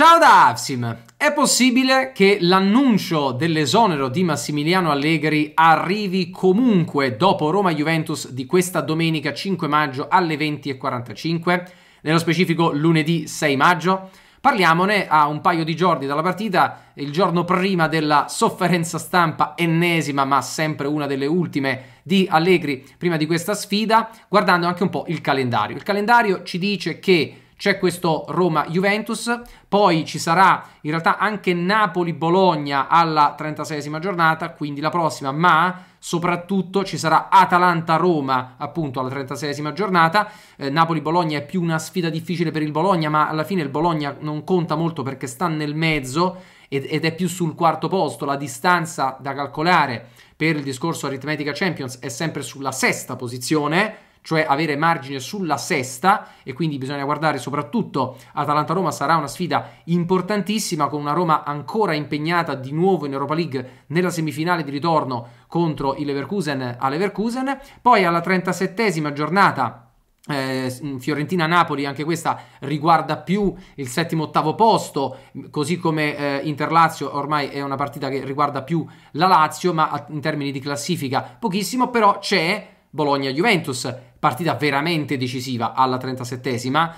Ciao da Avsim! È possibile che l'annuncio dell'esonero di Massimiliano Allegri arrivi comunque dopo Roma-Juventus di questa domenica 5 maggio alle 20.45, nello specifico lunedì 6 maggio? Parliamone a un paio di giorni dalla partita, il giorno prima della sofferenza stampa ennesima, ma sempre una delle ultime di Allegri prima di questa sfida, guardando anche un po' il calendario. Il calendario ci dice che c'è questo Roma-Juventus, poi ci sarà in realtà anche Napoli-Bologna alla 36esima giornata, quindi la prossima, ma soprattutto ci sarà Atalanta-Roma appunto alla 36esima giornata, eh, Napoli-Bologna è più una sfida difficile per il Bologna, ma alla fine il Bologna non conta molto perché sta nel mezzo ed, ed è più sul quarto posto, la distanza da calcolare per il discorso aritmetica Champions è sempre sulla sesta posizione, cioè avere margine sulla sesta e quindi bisogna guardare soprattutto Atalanta-Roma sarà una sfida importantissima con una Roma ancora impegnata di nuovo in Europa League nella semifinale di ritorno contro il Leverkusen a Leverkusen, poi alla 37esima giornata eh, Fiorentina-Napoli, anche questa riguarda più il settimo-ottavo posto, così come eh, Inter-Lazio ormai è una partita che riguarda più la Lazio, ma in termini di classifica pochissimo, però c'è Bologna-Juventus partita veramente decisiva alla 37esima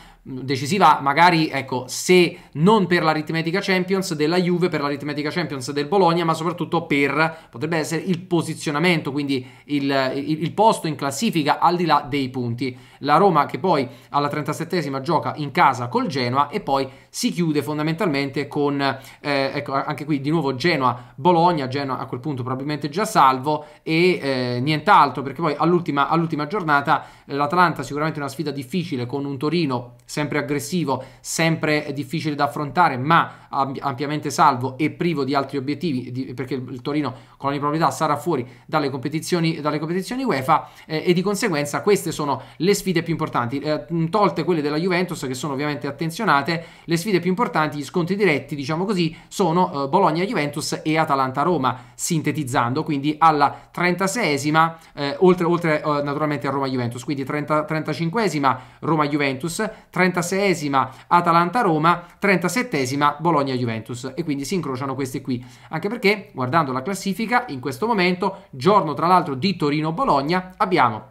decisiva magari ecco se non per l'aritmetica Champions della Juve per l'aritmetica Champions del Bologna ma soprattutto per potrebbe essere il posizionamento quindi il, il, il posto in classifica al di là dei punti la Roma che poi alla 37esima gioca in casa col Genoa e poi si chiude fondamentalmente con eh, ecco anche qui di nuovo Genoa-Bologna Genoa a quel punto probabilmente già salvo e eh, nient'altro perché poi all'ultima, all'ultima giornata l'Atalanta sicuramente una sfida difficile con un Torino sempre sempre aggressivo, sempre difficile da affrontare, ma ampiamente salvo e privo di altri obiettivi, di, perché il Torino con ogni probabilità sarà fuori dalle competizioni, dalle competizioni UEFA eh, e di conseguenza queste sono le sfide più importanti, eh, tolte quelle della Juventus che sono ovviamente attenzionate, le sfide più importanti, gli scontri diretti, diciamo così, sono eh, Bologna-Juventus e Atalanta-Roma, sintetizzando, quindi alla 36esima, eh, oltre, oltre eh, naturalmente a Roma-Juventus, quindi 30, 35esima Roma-Juventus, 36esima Atalanta-Roma, 37esima Bologna-Juventus e quindi si incrociano questi qui, anche perché guardando la classifica in questo momento, giorno tra l'altro di Torino-Bologna, abbiamo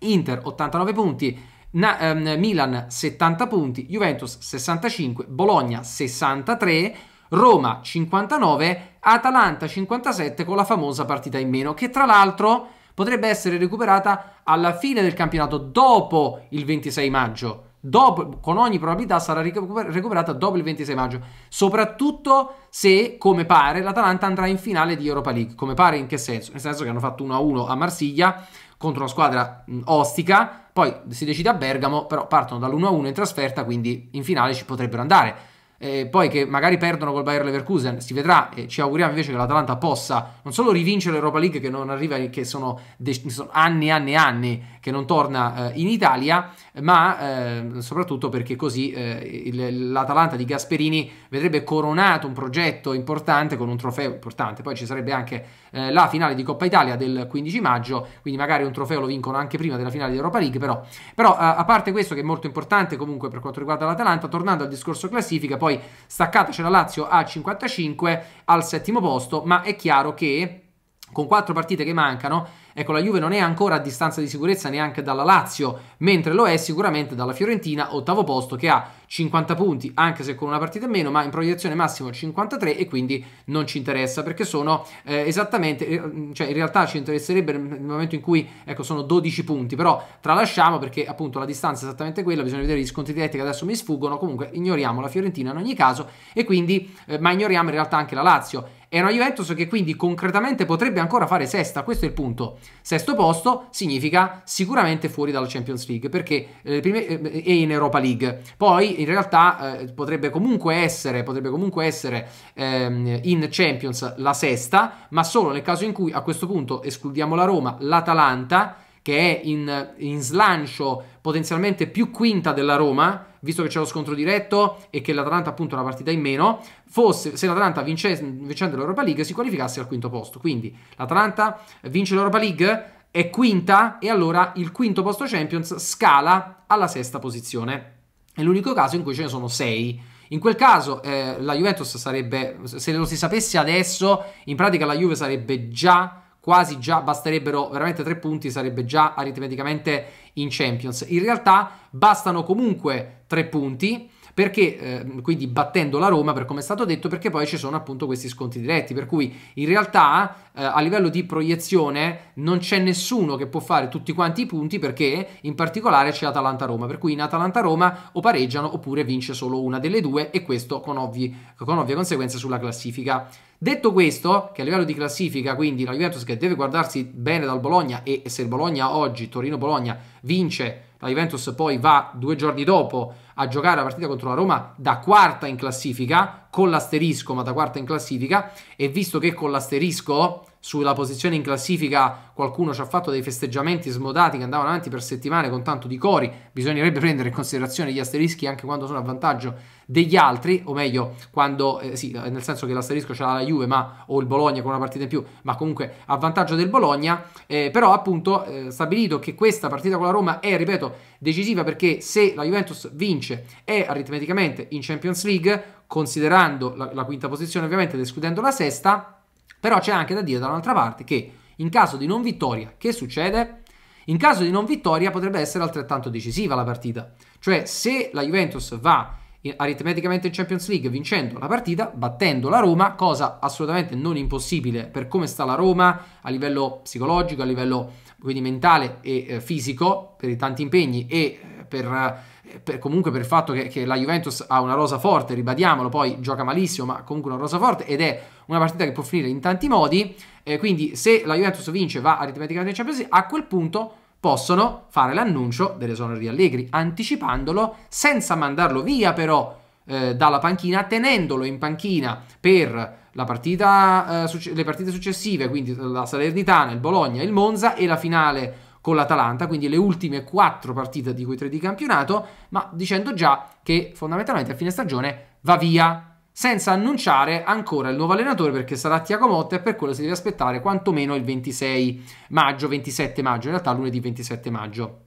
Inter 89 punti, Na, ehm, Milan 70 punti, Juventus 65, Bologna 63, Roma 59, Atalanta 57 con la famosa partita in meno, che tra l'altro potrebbe essere recuperata alla fine del campionato dopo il 26 maggio dopo, con ogni probabilità sarà recuperata dopo il 26 maggio, soprattutto se, come pare, l'Atalanta andrà in finale di Europa League. Come pare in che senso? Nel senso che hanno fatto 1-1 a Marsiglia contro una squadra ostica, poi si decide a Bergamo, però partono dall'1-1 in trasferta, quindi in finale ci potrebbero andare. Eh, poi che magari perdono col Bayer Leverkusen, si vedrà e ci auguriamo invece che l'Atalanta possa non solo rivincere l'Europa League che non arriva, che sono, sono anni e anni e anni che non torna eh, in Italia, ma eh, soprattutto perché così eh, il, l'Atalanta di Gasperini vedrebbe coronato un progetto importante con un trofeo importante. Poi ci sarebbe anche la finale di Coppa Italia del 15 maggio, quindi magari un trofeo lo vincono anche prima della finale di Europa League, però, però a parte questo che è molto importante comunque per quanto riguarda l'Atalanta, tornando al discorso classifica, poi staccata c'è la Lazio a 55 al settimo posto, ma è chiaro che con quattro partite che mancano Ecco, la Juve non è ancora a distanza di sicurezza neanche dalla Lazio, mentre lo è sicuramente dalla Fiorentina, ottavo posto, che ha 50 punti, anche se con una partita in meno, ma in proiezione massimo 53 e quindi non ci interessa perché sono eh, esattamente, eh, cioè in realtà ci interesserebbe nel momento in cui ecco, sono 12 punti, però tralasciamo perché appunto la distanza è esattamente quella, bisogna vedere gli scontri diretti che adesso mi sfuggono, comunque ignoriamo la Fiorentina in ogni caso e quindi, eh, ma ignoriamo in realtà anche la Lazio. È una Juventus che quindi concretamente potrebbe ancora fare sesta, questo è il punto. Sesto posto significa sicuramente fuori dalla Champions League perché, eh, prime, eh, e in Europa League. Poi in realtà eh, potrebbe comunque essere, potrebbe comunque essere ehm, in Champions la sesta, ma solo nel caso in cui a questo punto escludiamo la Roma, l'Atalanta, che è in, in slancio potenzialmente più quinta della Roma, visto che c'è lo scontro diretto e che l'Atalanta appunto è una partita in meno, fosse, se l'Atalanta vincesse, vincendo l'Europa League si qualificasse al quinto posto. Quindi l'Atalanta vince l'Europa League, è quinta e allora il quinto posto Champions scala alla sesta posizione. È l'unico caso in cui ce ne sono 6. In quel caso eh, la Juventus sarebbe, se lo si sapesse adesso, in pratica la Juve sarebbe già, quasi già, basterebbero veramente 3 punti, sarebbe già aritmeticamente in Champions. In realtà bastano comunque 3 punti perché eh, quindi battendo la Roma per come è stato detto perché poi ci sono appunto questi sconti diretti per cui in realtà eh, a livello di proiezione non c'è nessuno che può fare tutti quanti i punti perché in particolare c'è Atalanta-Roma per cui in Atalanta-Roma o pareggiano oppure vince solo una delle due e questo con, ovvi, con ovvie conseguenze sulla classifica Detto questo, che a livello di classifica, quindi la Juventus che deve guardarsi bene dal Bologna e se il Bologna oggi, Torino-Bologna, vince, la Juventus poi va due giorni dopo a giocare la partita contro la Roma da quarta in classifica con l'asterisco, ma da quarta in classifica, e visto che con l'asterisco sulla posizione in classifica qualcuno ci ha fatto dei festeggiamenti smodati che andavano avanti per settimane con tanto di cori, bisognerebbe prendere in considerazione gli asterischi anche quando sono a vantaggio degli altri, o meglio, quando eh, sì, nel senso che l'asterisco ce l'ha la Juve, ma o il Bologna con una partita in più, ma comunque a vantaggio del Bologna, eh, però appunto eh, stabilito che questa partita con la Roma è, ripeto, decisiva perché se la Juventus vince è aritmeticamente in Champions League considerando la, la quinta posizione ovviamente ed escludendo la sesta, però c'è anche da dire dall'altra parte che in caso di non vittoria, che succede? In caso di non vittoria potrebbe essere altrettanto decisiva la partita, cioè se la Juventus va aritmeticamente in Champions League vincendo la partita, battendo la Roma, cosa assolutamente non impossibile per come sta la Roma a livello psicologico, a livello quindi mentale e eh, fisico, per i tanti impegni e eh, per eh, per, comunque per il fatto che, che, la Juventus ha una rosa forte, ribadiamolo, poi gioca malissimo, ma comunque una rosa forte ed è una partita che può finire in tanti modi, eh, quindi se la Juventus vince va aritmeticamente in Champions League, a quel punto possono fare l'annuncio dell'esonero di Allegri, anticipandolo senza mandarlo via però eh, dalla panchina, tenendolo in panchina per partita, eh, le partite successive, quindi la Salernitana, il Bologna, il Monza e la finale con l'Atalanta, quindi le ultime quattro partite di quei tre di campionato, ma dicendo già che fondamentalmente a fine stagione va via senza annunciare ancora il nuovo allenatore perché sarà Tiago Motta e per quello si deve aspettare quantomeno il 26 maggio, 27 maggio, in realtà lunedì 27 maggio.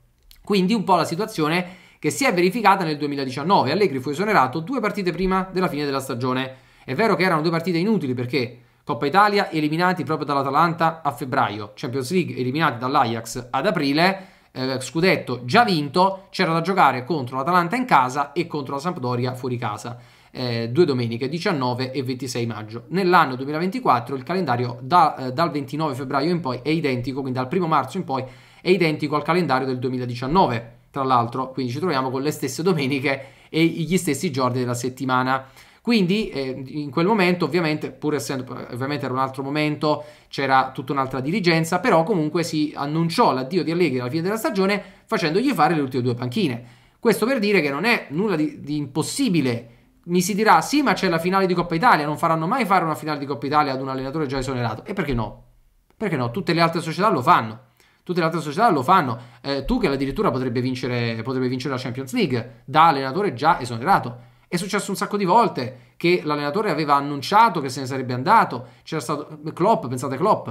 Quindi un po' la situazione che si è verificata nel 2019. Allegri fu esonerato due partite prima della fine della stagione. È vero che erano due partite inutili perché Coppa Italia eliminati proprio dall'Atalanta a febbraio, Champions League eliminati dall'Ajax ad aprile, eh, scudetto già vinto, c'era da giocare contro l'Atalanta in casa e contro la Sampdoria fuori casa. Eh, due domeniche 19 e 26 maggio. Nell'anno 2024 il calendario da, eh, dal 29 febbraio in poi è identico, quindi dal 1 marzo in poi è identico al calendario del 2019, tra l'altro, quindi ci troviamo con le stesse domeniche e gli stessi giorni della settimana. Quindi eh, in quel momento, ovviamente, pur essendo ovviamente era un altro momento, c'era tutta un'altra dirigenza, però comunque si annunciò l'addio di Allegri alla fine della stagione facendogli fare le ultime due panchine. Questo per dire che non è nulla di, di impossibile mi si dirà sì ma c'è la finale di Coppa Italia, non faranno mai fare una finale di Coppa Italia ad un allenatore già esonerato. E perché no? Perché no? Tutte le altre società lo fanno. Tutte le altre società lo fanno. Eh, tu che addirittura potrebbe vincere, potrebbe vincere la Champions League da allenatore già esonerato. È successo un sacco di volte che l'allenatore aveva annunciato che se ne sarebbe andato. C'era stato eh, Klopp, pensate Klopp,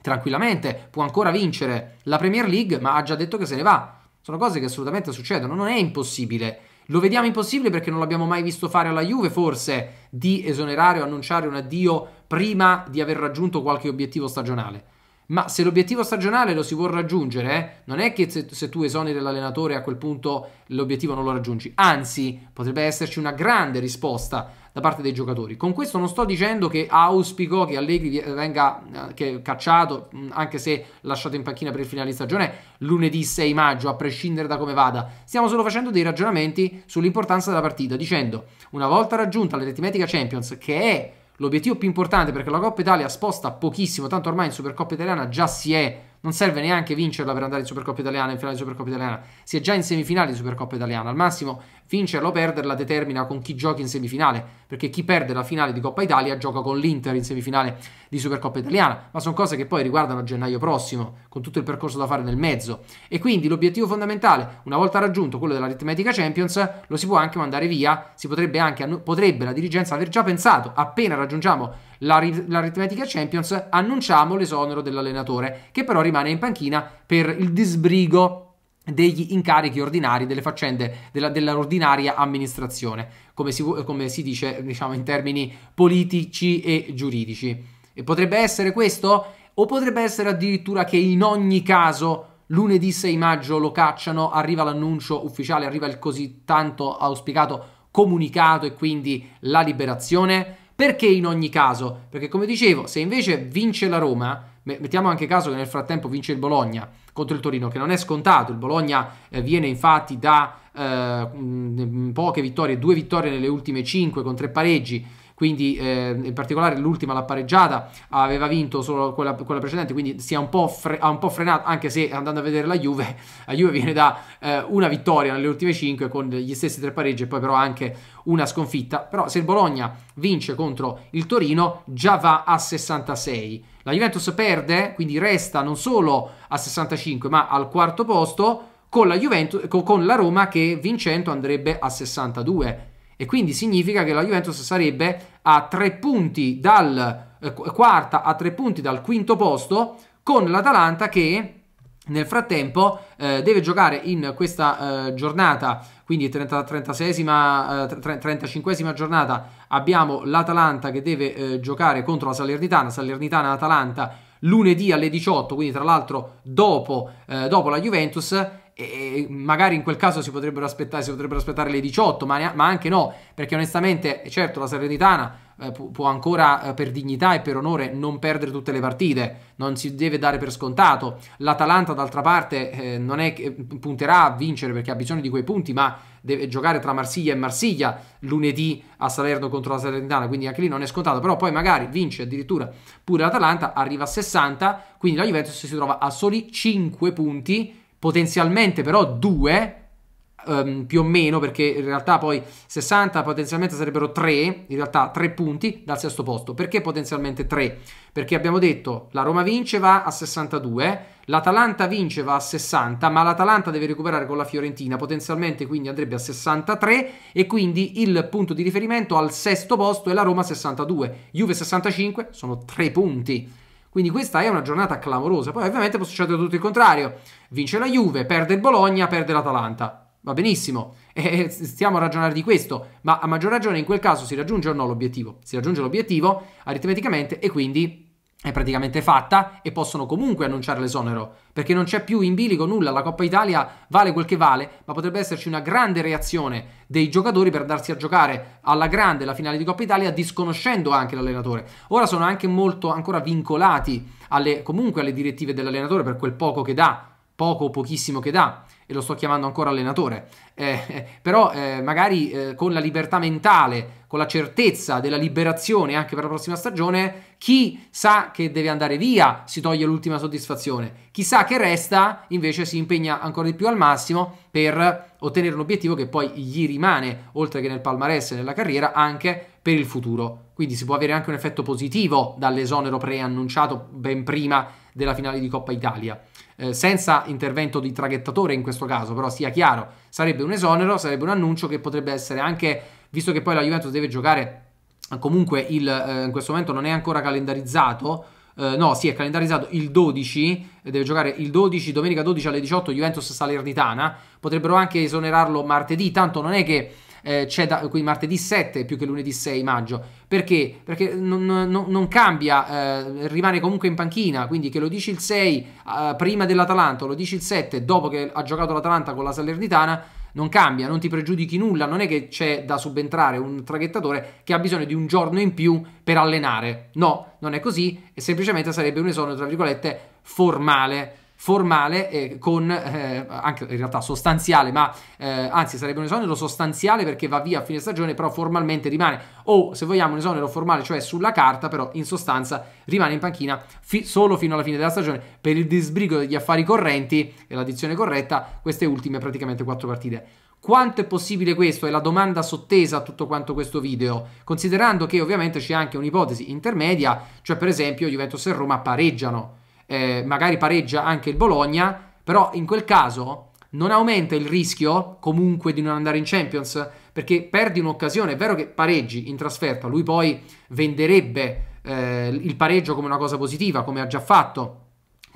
tranquillamente può ancora vincere la Premier League, ma ha già detto che se ne va. Sono cose che assolutamente succedono, non è impossibile. Lo vediamo impossibile perché non l'abbiamo mai visto fare alla Juve, forse, di esonerare o annunciare un addio prima di aver raggiunto qualche obiettivo stagionale. Ma se l'obiettivo stagionale lo si vuol raggiungere, eh, non è che se, se tu esoneri l'allenatore a quel punto l'obiettivo non lo raggiungi. Anzi, potrebbe esserci una grande risposta da parte dei giocatori. Con questo non sto dicendo che auspico che Allegri venga eh, che cacciato, mm, anche se lasciato in panchina per il finale di stagione lunedì 6 maggio, a prescindere da come vada. Stiamo solo facendo dei ragionamenti sull'importanza della partita, dicendo una volta raggiunta l'Aritmetica Champions, che è L'obiettivo più importante perché la Coppa Italia sposta pochissimo, tanto ormai in Supercoppa Italiana già si è non serve neanche vincerla per andare in Supercoppa italiana, in finale di Supercoppa italiana. Si è già in semifinale di Supercoppa italiana. Al massimo, vincerla o perderla determina con chi giochi in semifinale. Perché chi perde la finale di Coppa Italia gioca con l'Inter in semifinale di Supercoppa italiana. Ma sono cose che poi riguardano gennaio prossimo, con tutto il percorso da fare nel mezzo. E quindi l'obiettivo fondamentale, una volta raggiunto quello dell'aritmetica Champions, lo si può anche mandare via. Si potrebbe anche, potrebbe la dirigenza aver già pensato, appena raggiungiamo l'aritmetica Champions, annunciamo l'esonero dell'allenatore, che però rimane in panchina per il disbrigo degli incarichi ordinari, delle faccende della, dell'ordinaria amministrazione, come si, come si dice diciamo, in termini politici e giuridici. E potrebbe essere questo? O potrebbe essere addirittura che in ogni caso lunedì 6 maggio lo cacciano, arriva l'annuncio ufficiale, arriva il così tanto auspicato comunicato e quindi la liberazione? Perché in ogni caso? Perché come dicevo, se invece vince la Roma, mettiamo anche caso che nel frattempo vince il Bologna contro il Torino, che non è scontato, il Bologna eh, viene infatti da eh, poche vittorie, due vittorie nelle ultime cinque con tre pareggi, quindi eh, in particolare l'ultima, la pareggiata, aveva vinto solo quella, quella precedente, quindi si è un po', fre- ha un po' frenato, anche se andando a vedere la Juve, la Juve viene da eh, una vittoria nelle ultime 5 con gli stessi tre pareggi e poi però anche una sconfitta, però se il Bologna vince contro il Torino già va a 66. La Juventus perde, quindi resta non solo a 65 ma al quarto posto con la, Juventus, con la Roma che vincendo andrebbe a 62. E quindi significa che la Juventus sarebbe a tre punti dal eh, quarta a tre punti dal quinto posto con l'Atalanta che nel frattempo eh, deve giocare in questa eh, giornata, quindi 30, 36 eh, 35 giornata, abbiamo l'Atalanta che deve eh, giocare contro la Salernitana, Salernitana-Atalanta lunedì alle 18, quindi tra l'altro dopo, eh, dopo la Juventus e magari in quel caso si potrebbero aspettare, si potrebbero aspettare le 18, ma, ne, ma, anche no, perché onestamente, certo, la Salernitana eh, può ancora eh, per dignità e per onore non perdere tutte le partite, non si deve dare per scontato. L'Atalanta, d'altra parte, eh, non è che eh, punterà a vincere perché ha bisogno di quei punti, ma deve giocare tra Marsiglia e Marsiglia lunedì a Salerno contro la Salernitana, quindi anche lì non è scontato, però poi magari vince addirittura pure l'Atalanta, arriva a 60, quindi la Juventus si trova a soli 5 punti potenzialmente però due um, più o meno perché in realtà poi 60 potenzialmente sarebbero 3 in realtà 3 punti dal sesto posto perché potenzialmente 3 perché abbiamo detto la Roma vince va a 62 l'Atalanta vince va a 60 ma l'Atalanta deve recuperare con la Fiorentina potenzialmente quindi andrebbe a 63 e quindi il punto di riferimento al sesto posto è la Roma 62 Juve 65 sono 3 punti quindi questa è una giornata clamorosa. Poi ovviamente può succedere tutto il contrario. Vince la Juve, perde il Bologna, perde l'Atalanta. Va benissimo, e eh, stiamo a ragionare di questo, ma a maggior ragione in quel caso si raggiunge o no l'obiettivo? Si raggiunge l'obiettivo aritmeticamente e quindi è praticamente fatta e possono comunque annunciare l'esonero perché non c'è più in bilico nulla, la Coppa Italia vale quel che vale, ma potrebbe esserci una grande reazione dei giocatori per darsi a giocare alla grande la finale di Coppa Italia disconoscendo anche l'allenatore. Ora sono anche molto ancora vincolati alle, comunque alle direttive dell'allenatore per quel poco che dà, poco o pochissimo che dà e lo sto chiamando ancora allenatore, eh, eh, però eh, magari eh, con la libertà mentale, con la certezza della liberazione anche per la prossima stagione, chi sa che deve andare via si toglie l'ultima soddisfazione, chi sa che resta invece si impegna ancora di più al massimo per ottenere un obiettivo che poi gli rimane, oltre che nel palmarès e nella carriera, anche per il futuro. Quindi si può avere anche un effetto positivo dall'esonero preannunciato ben prima della finale di Coppa Italia. Eh, senza intervento di traghettatore in questo caso, però sia chiaro, sarebbe un esonero, sarebbe un annuncio che potrebbe essere anche, visto che poi la Juventus deve giocare, comunque il, eh, in questo momento non è ancora calendarizzato, Uh, no, sì, è calendarizzato il 12, deve giocare il 12, domenica 12 alle 18 Juventus Salernitana, potrebbero anche esonerarlo martedì, tanto non è che eh, c'è da qui martedì 7 più che lunedì 6 maggio. Perché? Perché non, non, non cambia, eh, rimane comunque in panchina, quindi che lo dici il 6 eh, prima dell'Atalanta lo dici il 7 dopo che ha giocato l'Atalanta con la Salernitana, non cambia, non ti pregiudichi nulla, non è che c'è da subentrare un traghettatore che ha bisogno di un giorno in più per allenare. No, non è così, e semplicemente sarebbe un esonero, tra virgolette, formale formale eh, con eh, anche in realtà sostanziale, ma eh, anzi sarebbe un esonero sostanziale perché va via a fine stagione, però formalmente rimane o se vogliamo un esonero formale, cioè sulla carta, però in sostanza rimane in panchina fi- solo fino alla fine della stagione per il disbrigo degli affari correnti e la dizione corretta, queste ultime praticamente quattro partite. Quanto è possibile questo? È la domanda sottesa a tutto quanto questo video, considerando che ovviamente c'è anche un'ipotesi intermedia, cioè per esempio Juventus e Roma pareggiano eh, magari pareggia anche il Bologna, però in quel caso non aumenta il rischio comunque di non andare in Champions, perché perdi un'occasione, è vero che pareggi in trasferta, lui poi venderebbe eh, il pareggio come una cosa positiva, come ha già fatto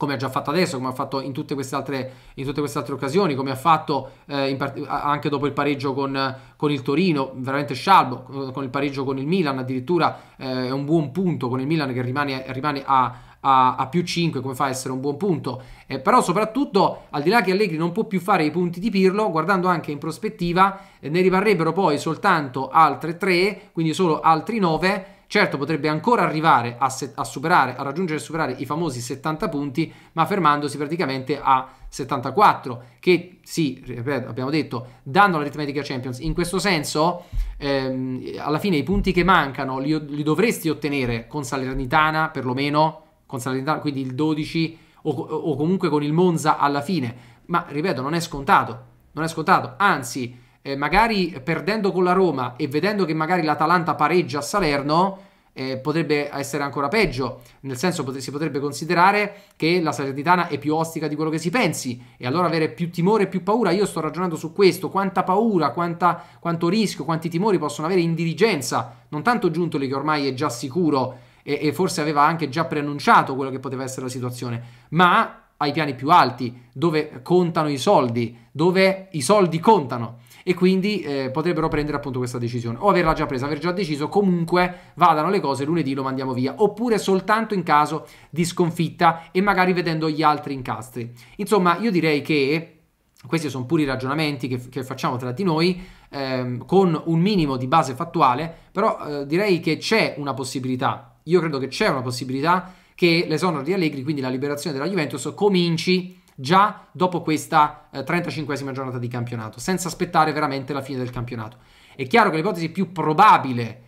come ha già fatto adesso, come ha fatto in tutte queste altre, tutte queste altre occasioni, come ha fatto eh, part- anche dopo il pareggio con, con, il Torino, veramente scialbo, con il pareggio con il Milan addirittura eh, è un buon punto con il Milan che rimane, rimane a, a, a più 5 come fa a essere un buon punto. Eh, però soprattutto, al di là che Allegri non può più fare i punti di Pirlo, guardando anche in prospettiva, eh, ne rimarrebbero poi soltanto altre 3, quindi solo altri 9. Certo potrebbe ancora arrivare a, se- a superare, a raggiungere e superare i famosi 70 punti, ma fermandosi praticamente a 74, che sì, ripeto, abbiamo detto, danno l'aritmetica Champions, in questo senso, ehm, alla fine i punti che mancano li, li dovresti ottenere con Salernitana, perlomeno, con Salernitana, quindi il 12 o, o, comunque con il Monza alla fine. Ma ripeto, non è scontato, non è scontato. Anzi, eh, magari perdendo con la Roma e vedendo che magari l'Atalanta pareggia a Salerno, eh, potrebbe essere ancora peggio, nel senso pot- si potrebbe considerare che la Salernitana è più ostica di quello che si pensi e allora avere più timore e più paura, io sto ragionando su questo, quanta paura, quanta, quanto rischio, quanti timori possono avere in dirigenza, non tanto Giuntoli che ormai è già sicuro e, e forse aveva anche già preannunciato quello che poteva essere la situazione, ma ai piani più alti, dove contano i soldi, dove i soldi contano e quindi eh, potrebbero prendere appunto questa decisione o averla già presa, aver già deciso, comunque vadano le cose, lunedì lo mandiamo via, oppure soltanto in caso di sconfitta e magari vedendo gli altri incastri. Insomma, io direi che questi sono puri ragionamenti che, che facciamo tra di noi ehm, con un minimo di base fattuale, però eh, direi che c'è una possibilità io credo che c'è una possibilità che l'esonero di Allegri, quindi la liberazione della Juventus, cominci già dopo questa eh, 35esima giornata di campionato, senza aspettare veramente la fine del campionato. È chiaro che l'ipotesi più probabile,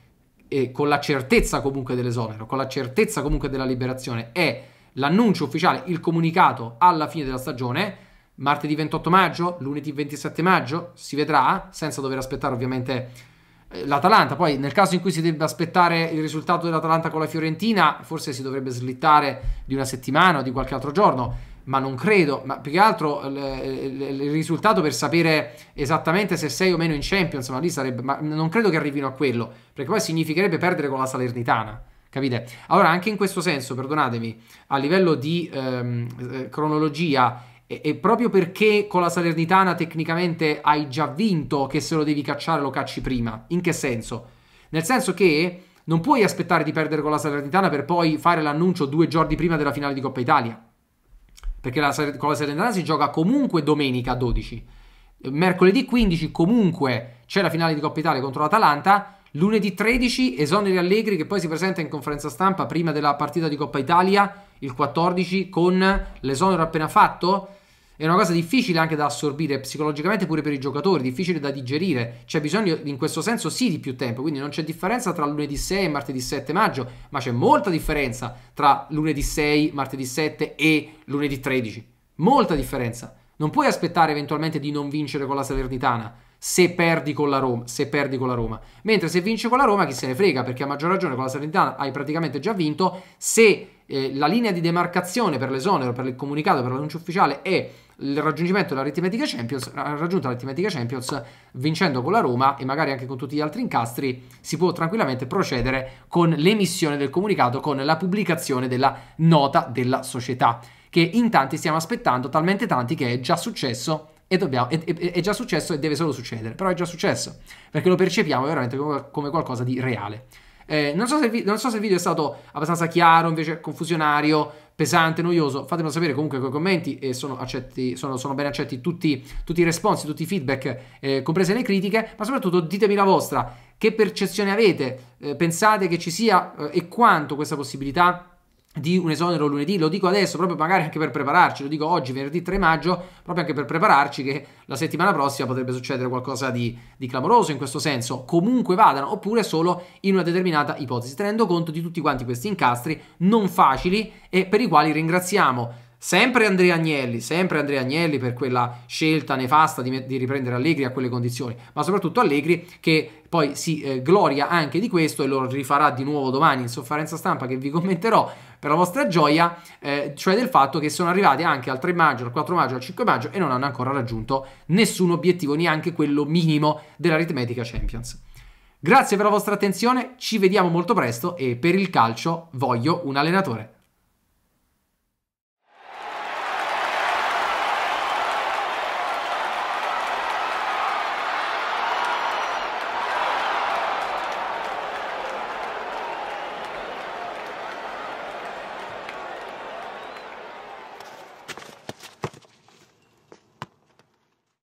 eh, con la certezza comunque dell'esonero, con la certezza comunque della liberazione, è l'annuncio ufficiale, il comunicato alla fine della stagione, martedì 28 maggio, lunedì 27 maggio, si vedrà, senza dover aspettare ovviamente eh, l'Atalanta. Poi nel caso in cui si debba aspettare il risultato dell'Atalanta con la Fiorentina, forse si dovrebbe slittare di una settimana o di qualche altro giorno, ma non credo, ma più che altro eh, eh, il risultato per sapere esattamente se sei o meno in Champions, ma lì sarebbe ma non credo che arrivino a quello, perché poi significherebbe perdere con la Salernitana. Capite? Allora, anche in questo senso, perdonatemi, a livello di ehm, cronologia e, e, proprio perché con la Salernitana tecnicamente hai già vinto che se lo devi cacciare lo cacci prima. In che senso? Nel senso che non puoi aspettare di perdere con la Salernitana per poi fare l'annuncio due giorni prima della finale di Coppa Italia. Perché la, con la Salernitana si gioca comunque domenica 12. Mercoledì 15 comunque c'è la finale di Coppa Italia contro l'Atalanta. Lunedì 13 esoneri Allegri che poi si presenta in conferenza stampa prima della partita di Coppa Italia il 14 con l'esonero appena fatto è una cosa difficile anche da assorbire psicologicamente pure per i giocatori, difficile da digerire. C'è bisogno in questo senso sì di più tempo, quindi non c'è differenza tra lunedì 6 e martedì 7 maggio, ma c'è molta differenza tra lunedì 6, martedì 7 e lunedì 13. Molta differenza. Non puoi aspettare eventualmente di non vincere con la Salernitana se perdi con la Roma, se perdi con la Roma. Mentre se vinci con la Roma chi se ne frega, perché a maggior ragione con la Salernitana hai praticamente già vinto se eh, la linea di demarcazione per l'esonero, per il comunicato, per l'annuncio ufficiale è il raggiungimento dell'aritmetica Champions, raggiunta l'aritmetica Champions vincendo con la Roma e magari anche con tutti gli altri incastri, si può tranquillamente procedere con l'emissione del comunicato, con la pubblicazione della nota della società, che in tanti stiamo aspettando, talmente tanti che è già successo e dobbiamo, è, è, è, già successo e deve solo succedere, però è già successo, perché lo percepiamo veramente come, come qualcosa di reale. Eh, non, so vi, non, so se il video è stato abbastanza chiaro, invece confusionario, pesante, noioso, fatemelo sapere comunque con i commenti e sono, accetti, sono, sono ben accetti tutti, tutti, i responsi, tutti i feedback, eh, comprese le critiche, ma soprattutto ditemi la vostra, che percezione avete, eh, pensate che ci sia eh, e quanto questa possibilità di un esonero lunedì, lo dico adesso proprio magari anche per prepararci, lo dico oggi venerdì 3 maggio, proprio anche per prepararci che la settimana prossima potrebbe succedere qualcosa di, di, clamoroso in questo senso, comunque vadano, oppure solo in una determinata ipotesi, tenendo conto di tutti quanti questi incastri non facili e per i quali ringraziamo Sempre Andrea Agnelli, sempre Andrea Agnelli per quella scelta nefasta di, di, riprendere Allegri a quelle condizioni, ma soprattutto Allegri che poi si eh, gloria anche di questo e lo rifarà di nuovo domani in sofferenza stampa che vi commenterò per la vostra gioia, eh, cioè del fatto che sono arrivati anche al 3 maggio, al 4 maggio, al 5 maggio e non hanno ancora raggiunto nessun obiettivo, neanche quello minimo dell'aritmetica Champions. Grazie per la vostra attenzione, ci vediamo molto presto e per il calcio voglio un allenatore.